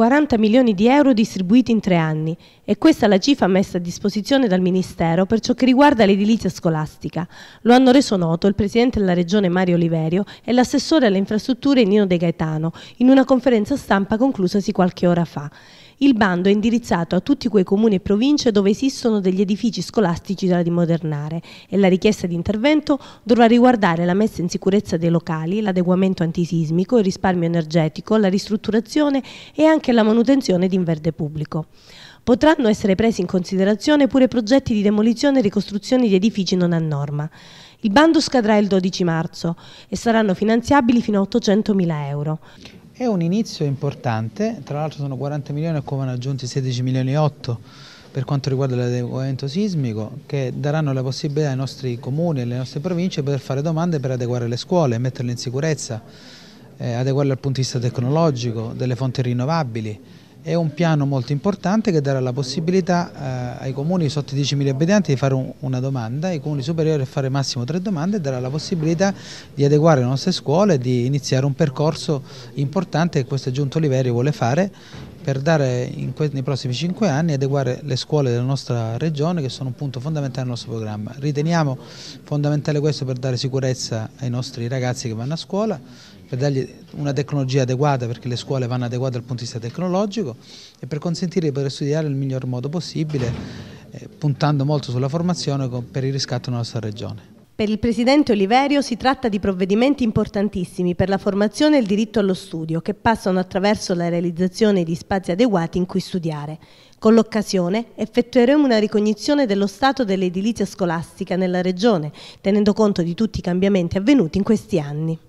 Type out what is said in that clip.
40 milioni di euro distribuiti in tre anni e questa è la cifra messa a disposizione dal Ministero per ciò che riguarda l'edilizia scolastica. Lo hanno reso noto il Presidente della Regione Mario Oliverio e l'assessore alle infrastrutture Nino De Gaetano in una conferenza stampa conclusasi qualche ora fa. Il bando è indirizzato a tutti quei comuni e province dove esistono degli edifici scolastici da rimodernare e la richiesta di intervento dovrà riguardare la messa in sicurezza dei locali, l'adeguamento antisismico, il risparmio energetico, la ristrutturazione e anche la manutenzione di inverde pubblico. Potranno essere presi in considerazione pure progetti di demolizione e ricostruzione di edifici non a norma. Il bando scadrà il 12 marzo e saranno finanziabili fino a 800.000 euro. È un inizio importante, tra l'altro sono 40 milioni e come hanno aggiunti 16 milioni e 8 per quanto riguarda l'adeguamento sismico, che daranno la possibilità ai nostri comuni e alle nostre province per fare domande per adeguare le scuole, metterle in sicurezza, eh, adeguarle dal punto di vista tecnologico, delle fonti rinnovabili, è un piano molto importante che darà la possibilità eh, ai comuni sotto i 10.000 abitanti di fare un, una domanda, ai comuni superiori di fare massimo tre domande e darà la possibilità di adeguare le nostre scuole e di iniziare un percorso importante che questo Giunto Oliverio vuole fare per dare nei prossimi cinque anni adeguare le scuole della nostra regione che sono un punto fondamentale del nostro programma. Riteniamo fondamentale questo per dare sicurezza ai nostri ragazzi che vanno a scuola, per dargli una tecnologia adeguata perché le scuole vanno adeguate dal punto di vista tecnologico e per consentire di poter studiare nel miglior modo possibile eh, puntando molto sulla formazione per il riscatto nella nostra regione. Per il presidente Oliverio si tratta di provvedimenti importantissimi per la formazione e il diritto allo studio, che passano attraverso la realizzazione di spazi adeguati in cui studiare. Con l'occasione effettueremo una ricognizione dello stato dell'edilizia scolastica nella Regione, tenendo conto di tutti i cambiamenti avvenuti in questi anni.